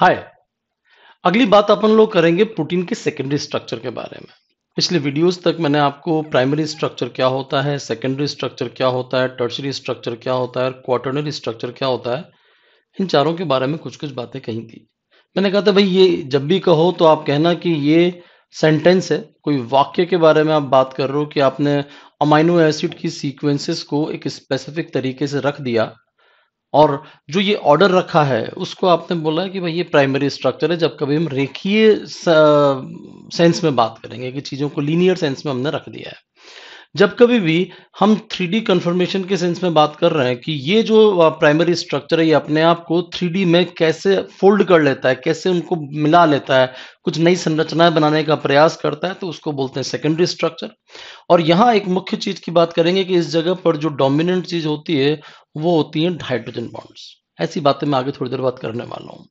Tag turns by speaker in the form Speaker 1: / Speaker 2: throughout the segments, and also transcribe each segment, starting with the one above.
Speaker 1: हाय अगली बात अपन लोग करेंगे प्रोटीन के सेकेंडरी स्ट्रक्चर के बारे में पिछले वीडियोस तक मैंने आपको प्राइमरी स्ट्रक्चर क्या होता है सेकेंडरी स्ट्रक्चर क्या होता है टर्सरी स्ट्रक्चर क्या होता है क्वार्टरनरी स्ट्रक्चर क्या होता है इन चारों के बारे में कुछ कुछ बातें कही थी मैंने कहा था भाई ये जब भी कहो तो आप कहना कि ये सेंटेंस है कोई वाक्य के बारे में आप बात कर रहे हो कि आपने अमाइनो एसिड की सीक्वेंसेस को एक स्पेसिफिक तरीके से रख दिया और जो ये ऑर्डर रखा है उसको आपने बोला कि भाई ये प्राइमरी स्ट्रक्चर है जब कभी हम रेखीय सेंस में बात करेंगे कि चीज़ों को लीनियर सेंस में हमने रख दिया है जब कभी भी हम थ्री डी कन्फर्मेशन के सेंस में बात कर रहे हैं कि ये जो प्राइमरी स्ट्रक्चर है ये अपने आप को थ्री डी में कैसे फोल्ड कर लेता है कैसे उनको मिला लेता है कुछ नई संरचनाएं बनाने का प्रयास करता है तो उसको बोलते हैं सेकेंडरी स्ट्रक्चर और यहाँ एक मुख्य चीज की बात करेंगे कि इस जगह पर जो डोमिनेंट चीज होती है वो होती हैं हाइड्रोजन बॉन्ड्स ऐसी बातें मैं आगे थोड़ी देर बाद करने वाला हूँ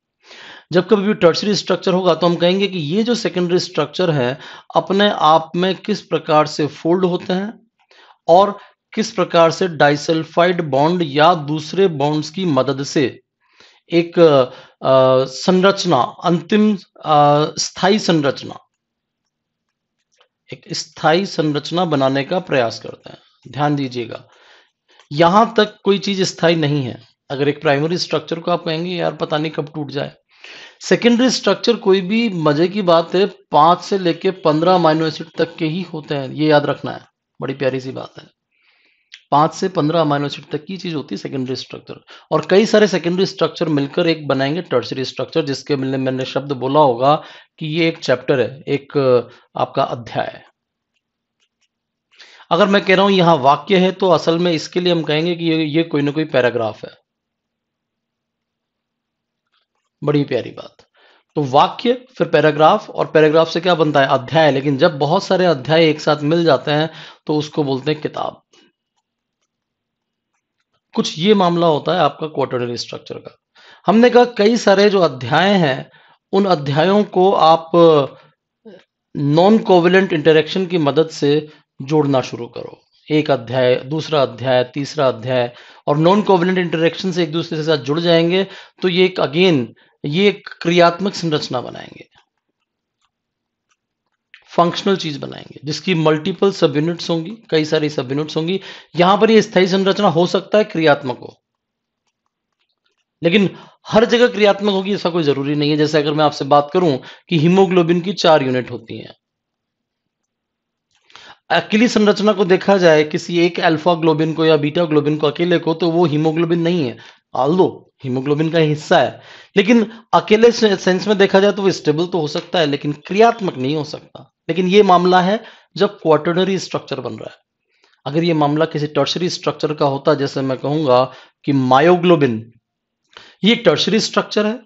Speaker 1: जब कभी भी टर्सरी स्ट्रक्चर होगा तो हम कहेंगे कि ये जो सेकेंडरी स्ट्रक्चर है अपने आप में किस प्रकार से फोल्ड होते हैं और किस प्रकार से डाइसल्फाइड बॉन्ड या दूसरे बॉन्ड्स की मदद से एक संरचना अंतिम स्थाई संरचना एक स्थायी संरचना बनाने का प्रयास करते हैं ध्यान दीजिएगा यहां तक कोई चीज स्थायी नहीं है अगर एक प्राइमरी स्ट्रक्चर को आप कहेंगे यार पता नहीं कब टूट जाए सेकेंडरी स्ट्रक्चर कोई भी मजे की बात है पांच से लेके पंद्रह अमाइनो एसिड तक के ही होते हैं ये याद रखना है बड़ी प्यारी सी बात है पांच से पंद्रह अमाइनो एसिड तक की चीज होती है सेकेंडरी स्ट्रक्चर और कई सारे सेकेंडरी स्ट्रक्चर मिलकर एक बनाएंगे टर्सरी स्ट्रक्चर जिसके मिलने मैंने शब्द बोला होगा कि ये एक चैप्टर है एक आपका अध्याय है अगर मैं कह रहा हूं यहां वाक्य है तो असल में इसके लिए हम कहेंगे कि ये, ये कोई ना कोई पैराग्राफ है बड़ी प्यारी बात तो वाक्य फिर पैराग्राफ और पैराग्राफ से क्या बनता है अध्याय लेकिन जब बहुत सारे अध्याय एक साथ मिल जाते हैं तो उसको बोलते हैं किताब कुछ ये मामला होता है आपका क्वार्टरनरी स्ट्रक्चर का हमने कहा कई सारे जो अध्याय हैं उन अध्यायों को आप नॉन कोविलेंट इंटरेक्शन की मदद से जोड़ना शुरू करो एक अध्याय दूसरा अध्याय तीसरा अध्याय और नॉन कोविनेंट इंटरेक्शन से एक दूसरे के साथ जुड़ जाएंगे तो ये एक अगेन ये एक क्रियात्मक संरचना बनाएंगे फंक्शनल चीज बनाएंगे जिसकी मल्टीपल सब यूनिट्स होंगी कई सारी सब यूनिट्स होंगी यहां पर ये स्थायी संरचना हो सकता है क्रियात्मक हो लेकिन हर जगह क्रियात्मक होगी ऐसा कोई जरूरी नहीं है जैसे अगर मैं आपसे बात करूं कि हीमोग्लोबिन की चार यूनिट होती हैं अकेली संरचना को देखा जाए किसी एक अल्फा ग्लोबिन को या बीटा ग्लोबिन को अकेले को तो वो हीमोग्लोबिन नहीं है आल्दो हीमोग्लोबिन का हिस्सा है लेकिन अकेले सेंस में देखा जाए तो वो स्टेबल तो हो सकता है लेकिन क्रियात्मक नहीं हो सकता लेकिन ये मामला है जब क्वार्टनरी स्ट्रक्चर बन रहा है अगर ये मामला किसी टर्सरी स्ट्रक्चर का होता जैसे मैं कहूंगा कि मायोग्लोबिन ये टर्सरी स्ट्रक्चर है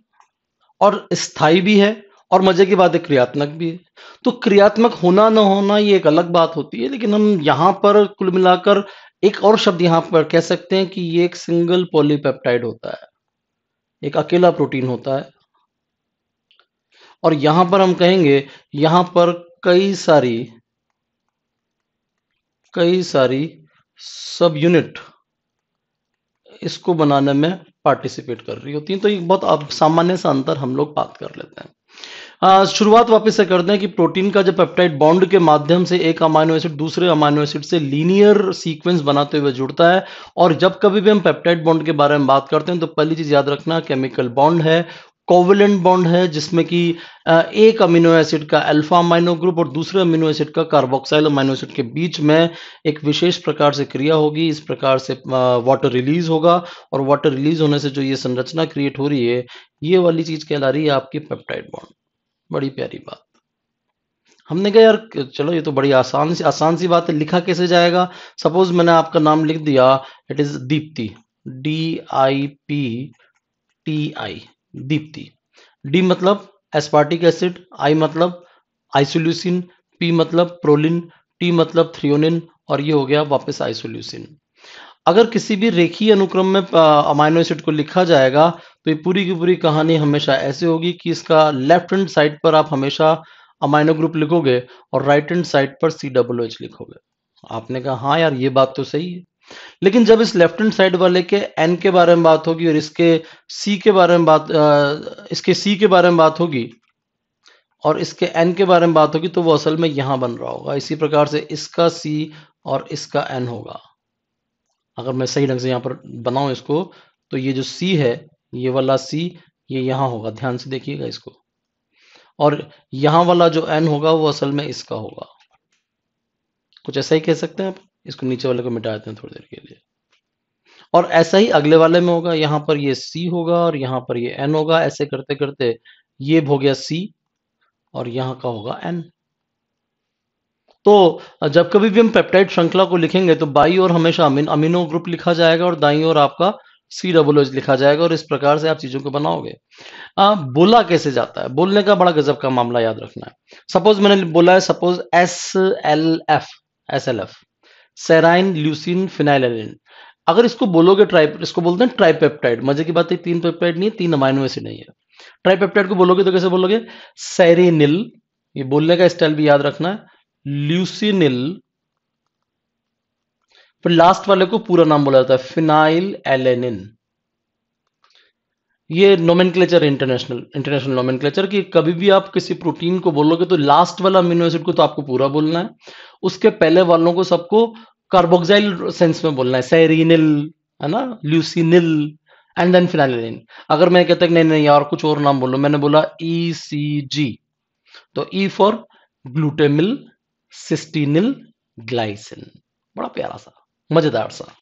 Speaker 1: और स्थाई भी है और मजे की बात है क्रियात्मक भी है तो क्रियात्मक होना ना होना ये एक अलग बात होती है लेकिन हम यहाँ पर कुल मिलाकर एक और शब्द यहाँ पर कह सकते हैं कि ये एक सिंगल पॉलीपेप्टाइड होता है एक अकेला प्रोटीन होता है और यहां पर हम कहेंगे यहां पर कई सारी कई सारी सब यूनिट इसको बनाने में पार्टिसिपेट कर रही होती है तो एक बहुत सामान्य सा अंतर हम लोग बात कर लेते हैं शुरुआत वापस से करते हैं कि प्रोटीन का जब पेप्टाइड बॉन्ड के माध्यम से एक अमाइनो एसिड दूसरे अमाइनो एसिड से लीनियर सीक्वेंस बनाते हुए जुड़ता है और जब कभी भी हम पेप्टाइड बॉन्ड के बारे में बात करते हैं तो पहली चीज याद रखना केमिकल बॉन्ड है कोवलेंट बॉन्ड है जिसमें कि एक अमीनो एसिड का अल्फा अमाइनो ग्रुप और दूसरे अमीनो एसिड का कार्बोक्साइल अमाइनो एसिड के बीच में एक विशेष प्रकार से क्रिया होगी इस प्रकार से वाटर रिलीज होगा और वाटर रिलीज होने से जो ये संरचना क्रिएट हो रही है ये वाली चीज कहला रही है आपकी पेप्टाइड बॉन्ड बड़ी प्यारी बात हमने कहा यार चलो ये तो बड़ी आसान सी आसान सी बात है लिखा कैसे जाएगा सपोज मैंने आपका नाम लिख दिया it is Deepti D I P T I Deepti D मतलब एस्पार्टिक एसिड आई मतलब आइसोल्यूसिन पी मतलब प्रोलिन टी मतलब थ्रियोनिन और ये हो गया वापस आइसोल्यूसिन अगर किसी भी रेखीय अनुक्रम में अमाइनो एसिड को लिखा जाएगा तो ये पूरी की पूरी कहानी हमेशा ऐसे होगी कि इसका लेफ्ट हैंड साइड पर आप हमेशा अमाइनो ग्रुप लिखोगे और राइट हैंड साइड पर सी डब्लो एच लिखोगे आपने कहा हाँ यार ये बात तो सही है लेकिन जब इस लेफ्ट हैंड साइड वाले के एन के बारे में बात होगी और इसके सी के बारे में बात आ, इसके सी के बारे में बात होगी और इसके एन के बारे में बात होगी तो वो असल में यहां बन रहा होगा इसी प्रकार से इसका सी और इसका एन होगा अगर मैं सही ढंग से यहां पर बनाऊं इसको तो ये जो सी है ये वाला सी ये यहां होगा ध्यान से देखिएगा इसको और यहां वाला जो एन होगा वो असल में इसका होगा कुछ ऐसा ही कह सकते हैं आप इसको नीचे वाले को मिटा देते हैं थोड़ी देर के लिए और ऐसा ही अगले वाले में होगा यहां पर ये सी होगा और यहां पर ये एन होगा ऐसे करते करते ये हो गया सी और यहां का होगा एन तो जब कभी भी हम पेप्टाइड श्रृंखला को लिखेंगे तो बाई और हमेशा अमीनो ग्रुप लिखा जाएगा और दाई और आपका सी डबल एच लिखा जाएगा और इस प्रकार से आप चीजों को बनाओगे आ, बोला कैसे जाता है बोलने का बड़ा गजब का मामला याद रखना है सपोज मैंने बोला है suppose S L F S L F serine leucine phenylalanine अगर इसको बोलोगे ट्राइप इसको बोलते हैं ट्राइपेप्टाइड मजे की बात है तीन पेप्टाइड नहीं है तीन अमाइनो एसिड नहीं है ट्राइपेप्टाइड को बोलोगे तो कैसे बोलोगे सेरेनिल ये बोलने का स्टाइल भी याद रखना है ल्यूसिनिल फिर लास्ट वाले को पूरा नाम बोला जाता है फिनाइल एलेनिन ये नोमेनक्लेचर इंटरनेशनल इंटरनेशनल नोमेनक्लेचर कि कभी भी आप किसी प्रोटीन को बोलोगे तो लास्ट वाला अमीनो एसिड को तो आपको पूरा बोलना है उसके पहले वालों को सबको कार्बोक्साइल सेंस में बोलना है सैरिनिल है ना ल्यूसिनिल एंड देन फिनाइलिन अगर मैं कहता नहीं नहीं यार कुछ और नाम बोलो मैंने बोला ई सी जी तो ई फॉर ग्लूटेमिल सिस्टिनिल ग्लाइसिन बड़ा प्यारा सा मज़ेदार सा